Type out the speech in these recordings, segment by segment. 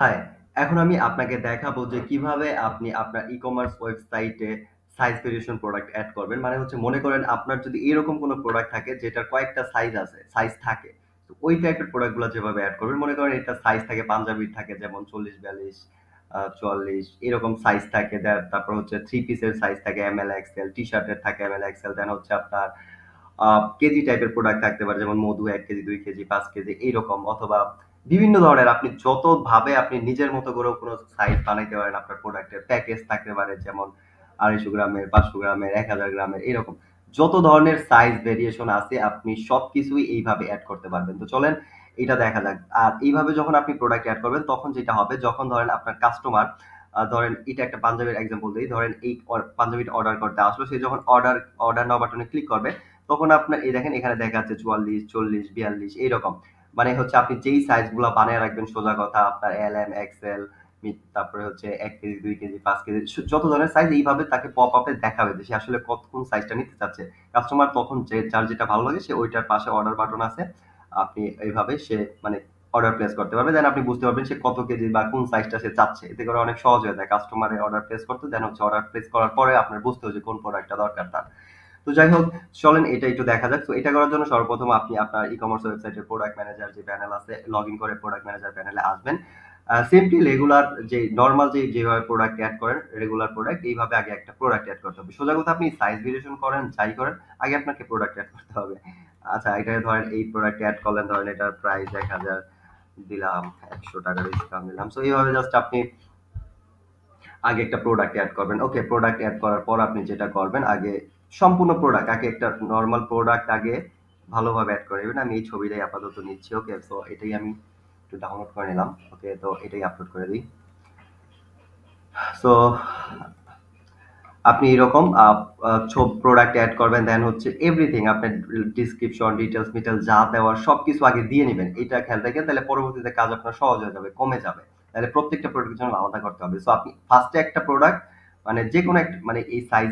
High, এখন আমি আপনাকে দেখাবো যে কিভাবে আপনি আপনার ই-কমার্স ওয়েবসাইটে সাইজ ভেরিয়েশন প্রোডাক্ট অ্যাড করবেন। মানে হচ্ছে মনে করেন আপনার যদি এরকম কোনো প্রোডাক্ট থাকে যেটার কয়েকটা সাইজ আছে, সাইজ থাকে। তো ওই টাইপের প্রোডাক্টগুলো যেভাবে অ্যাড করবেন মনে করেন এটা সাইজ থাকে পাঞ্জাবির থাকে যেমন চল্লিশ বিয়াল্লিশ চুয়াল্লিশ এরকম সাইজ থাকে। তারপর হচ্ছে থ্রি পিসের সাইজ থাকে এমএল, এক্সেল টি-শার্টের থাকে এমএল, এক্সেল দেন হচ্ছে আপনার কেজি টাইপের প্রোডাক্ট থাকতে পারে যেমন মধু এক কেজি, দুই কেজি, পাঁচ কেজি এইরকম অথবা বিভিন্ন ধরনের আপনি যতভাবে আপনি নিজের মতো করে কোনো সাইট বানাইতে পারেন আপনার প্রোডাক্টের প্যাকেজ থাকতে পারে যেমন আড়াইশো গ্রামের পাঁচশো গ্রামের এক হাজার গ্রামের এরকম যত ধরনের সাইজ ভেরিয়েশন আছে আপনি সব কিছুই এইভাবে অ্যাড করতে পারবেন তো চলেন এটা দেখা যাক আর এইভাবে যখন আপনি প্রোডাক্ট অ্যাড করবেন তখন যেটা হবে যখন ধরেন আপনার কাস্টমার ধরেন এটা একটা পাঞ্জাবির এক্সাম্পল দিই ধরেন এই পাঞ্জাবিটা অর্ডার করতে আসলো সে যখন অর্ডার অর্ডার নাও বাটনে ক্লিক করবে তখন আপনার এই দেখেন এখানে দেখা যাচ্ছে চুয়াল্লিশ চল্লিশ বিয়াল্লিশ এইরকম মানে হচ্ছে আপনি যেই সাইজ গুলো বানিয়ে রাখবেন সোজা কথা আপনার এল এম এক্সেল তারপরে হচ্ছে এক কেজি দুই কেজি পাঁচ কেজি যত ধরনের সাইজ এইভাবে তাকে পপ আপে দেখাবে যে সে আসলে কতক্ষণ সাইজটা নিতে চাচ্ছে কাস্টমার তখন যে যার যেটা ভালো লাগে সে ওইটার পাশে অর্ডার বাটন আছে আপনি এইভাবে সে মানে অর্ডার প্লেস করতে পারবে দেন আপনি বুঝতে পারবেন সে কত কেজি বা কোন সাইজটা সে চাচ্ছে এতে করে অনেক সহজ হয়ে যায় কাস্টমারের অর্ডার প্লেস করতে দেন হচ্ছে অর্ডার প্লেস করার পরে আপনার বুঝতে হচ্ছে যে কোন প্রোডাক্টটা দরকার তার তো যাই হোক চলেন এটা একটু দেখা যাক তো এটা করার জন্য সর্বপ্রথম আপনি আপনার ই কমার্স ওয়েবসাইটের প্রোডাক্ট ম্যানেজার যে প্যানেল আছে লগ ইন করে প্রোডাক্ট ম্যানেজার প্যানেলে আসবেন সিম্পলি রেগুলার যে নর্মাল যে যেভাবে প্রোডাক্ট অ্যাড করেন রেগুলার প্রোডাক্ট এইভাবে আগে একটা প্রোডাক্ট অ্যাড করতে হবে সোজা কথা আপনি সাইজ ভেরিয়েশন করেন যাই করেন আগে আপনাকে প্রোডাক্ট অ্যাড করতে হবে আচ্ছা এটা ধরেন এই প্রোডাক্ট অ্যাড করলেন ধরেন এটার প্রাইস এক হাজার দিলাম একশো টাকা ডিসকাউন্ট দিলাম সো এইভাবে জাস্ট আপনি আগে একটা প্রোডাক্ট অ্যাড করবেন ওকে প্রোডাক্ট অ্যাড করার পর আপনি যেটা করবেন আগে সম্পূর্ণ প্রোডাক্ট আগে একটা নর্মাল প্রোডাক্ট আগে ভালোভাবে অ্যাড করে দেবেন আমি এই ছবিটাই আপাতত নিচ্ছি ওকে তো এটাই আমি একটু ডাউনলোড করে নিলাম ওকে তো এটাই আপলোড করে দিই সো আপনি এরকম সব প্রোডাক্ট অ্যাড করবেন দেন হচ্ছে এভরিথিং আপনার ডিসক্রিপশন ডিটেলস মিটেল যা দেওয়ার সব কিছু আগে দিয়ে নেবেন এটা খেয়াল রাখেন তাহলে পরবর্তীতে কাজ আপনার সহজ হয়ে যাবে কমে যাবে তাহলে প্রত্যেকটা প্রোডাক্টের জন্য আলাদা করতে হবে সো আপনি ফার্স্টে একটা প্রোডাক্ট মানে যে কোনো একটা মানে এই সাইজ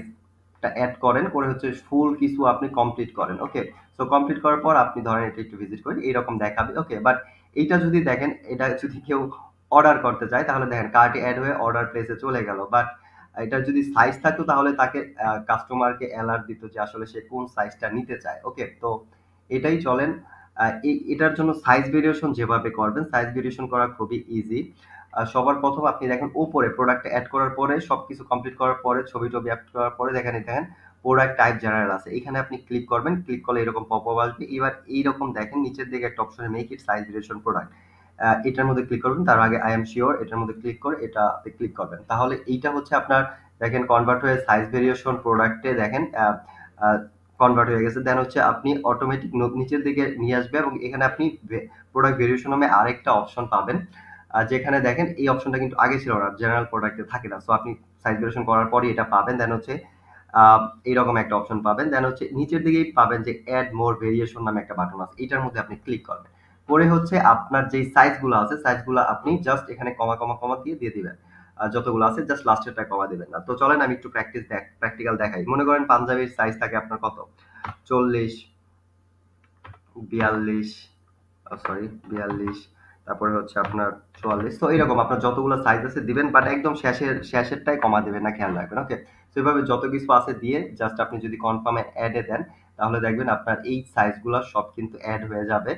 অ্যাড করেন করে হচ্ছে ফুল কিছু আপনি কমপ্লিট করেন ওকে সো কমপ্লিট করার পর আপনি ধরেন এটা একটু ভিজিট করেন এইরকম দেখাবে ওকে বাট এইটা যদি দেখেন এটা যদি কেউ অর্ডার করতে চায় তাহলে দেখেন কার্টে অ্যাড হয়ে অর্ডার প্লেসে চলে গেল বাট এটা যদি সাইজ থাকতো তাহলে তাকে কাস্টমারকে অ্যালার্ট দিত যে আসলে সে কোন সাইজটা নিতে চায় ওকে তো এটাই চলেন এটার জন্য সাইজ ভেরিয়েশন যেভাবে করবেন সাইজ ভেরিয়েশন করা খুবই ইজি সবার প্রথম আপনি দেখেন উপরে প্রোডাক্ট অ্যাড করার পরে সব কিছু কমপ্লিট করার পরে ছবি টবি অ্যাড করার পরে দেখেন দেখেন প্রোডাক্ট টাইপ জেনারেল আছে এখানে আপনি ক্লিক করবেন ক্লিক করলে এরকম পপ আপ আসবে এবার এইরকম দেখেন নিচের দিকে একটা option make it size variation product এটার মধ্যে ক্লিক করবেন তার আগে আই এম শিওর এটার মধ্যে ক্লিক করে এটাতে ক্লিক করবেন তাহলে এইটা হচ্ছে আপনার দেখেন কনভার্ট হয়ে সাইজ ভেরিয়েশন প্রোডাক্টে দেখেন কনভার্ট হয়ে গেছে দেন হচ্ছে আপনি অটোমেটিক নিচের দিকে নিয়ে আসবে এবং এখানে আপনি প্রোডাক্ট ভেরিয়েশন নামে আরেকটা অপশন পাবেন যেখানে দেখেন এই অপশনটা কিন্তু আগে ছিল না জেনারেল প্রোডাক্টে থাকে না সো আপনি সাইজ ভেরিয়েশন করার পরই এটা পাবেন দেন হচ্ছে এইরকম একটা অপশন পাবেন দেন হচ্ছে নিচের দিকেই পাবেন যে অ্যাড মোর ভেরিয়েশন নামে একটা বাটন আছে এটার মধ্যে আপনি ক্লিক করবেন পরে হচ্ছে আপনার যেই সাইজগুলো আছে সাইজগুলো আপনি জাস্ট এখানে কমা কমা কমা দিয়ে দিয়ে দিবেন যতগুলো আছে জাস্ট লাস্টেরটা কমা দেবেন না তো চলেন আমি একটু প্র্যাকটিস দেখ প্র্যাকটিক্যাল দেখাই মনে করেন পাঞ্জাবির সাইজ থাকে আপনার কত চল্লিশ বিয়াল্লিশ সরি বিয়াল্লিশ তারপরে হচ্ছে আপনার চুয়াল্লিশ তো এরকম আপনার যতগুলো সাইজ আছে দিবেন বাট একদম শেষের শেষেরটাই কমা দেবেন না খেয়াল রাখবেন ওকে তো এভাবে যত কিছু আছে দিয়ে জাস্ট আপনি যদি কনফার্মে অ্যাডে দেন তাহলে দেখবেন আপনার এই সাইজগুলো সব কিন্তু অ্যাড হয়ে যাবে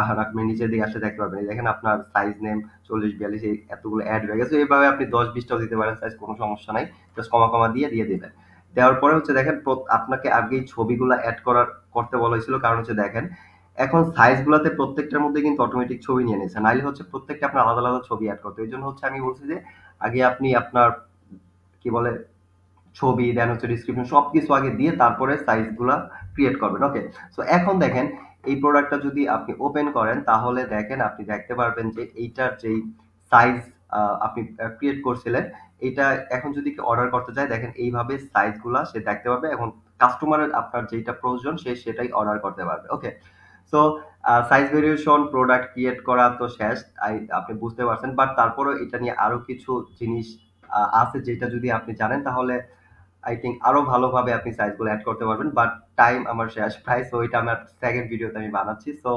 আহার আপনি নিচের দিকে আসলে দেখতে পাবেন দেখেন আপনার সাইজ নেম চল্লিশ বিয়াল্লিশ এতগুলো অ্যাড হয়ে গেছে এইভাবে আপনি দশ বিশটাও দিতে পারেন সাইজ কোনো সমস্যা নাই জাস্ট কমা কমা দিয়ে দিয়ে দেবেন দেওয়ার পরে হচ্ছে দেখেন আপনাকে আগে ছবিগুলো অ্যাড করার করতে বলা হয়েছিল কারণ হচ্ছে দেখেন এখন সাইজগুলোতে প্রত্যেকটার মধ্যে কিন্তু অটোমেটিক ছবি নিয়ে নিয়েছে নাইলে হচ্ছে প্রত্যেকটা আপনার আলাদা আলাদা ছবি অ্যাড করতে ওই জন্য হচ্ছে আমি বলছি যে আগে আপনি আপনার কি বলে ছবি দেন হচ্ছে ডিসক্রিপশন সব কিছু আগে দিয়ে তারপরে সাইজগুলা ক্রিয়েট করবেন ওকে সো এখন দেখেন এই প্রোডাক্টটা যদি আপনি ওপেন করেন তাহলে দেখেন আপনি দেখতে পারবেন যে এইটার যেই সাইজ আপনি ক্রিয়েট করছিলেন এটা এখন যদি অর্ডার করতে যায় দেখেন এইভাবে সাইজগুলা সে দেখতে পাবে এখন কাস্টমারের আপনার যেটা প্রয়োজন সে সেটাই অর্ডার করতে পারবে okay so size variation product create করা তো শেষ আপনি বুঝতে পারছেন বাট তারপরেও এটা নিয়ে আরও কিছু জিনিস আছে যেটা যদি আপনি জানেন তাহলে আই থিঙ্ক আরো ভালোভাবে আপনি সাইজগুলো অ্যাড করতে পারবেন বাট টাইম আমার শেষ প্রাইস ওইটা এটা আমার সেকেন্ড ভিডিওতে আমি বানাচ্ছি সো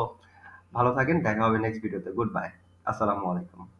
ভালো থাকেন দেখা হবে নেক্সট ভিডিওতে গুড বাই আসসালামু আলাইকুম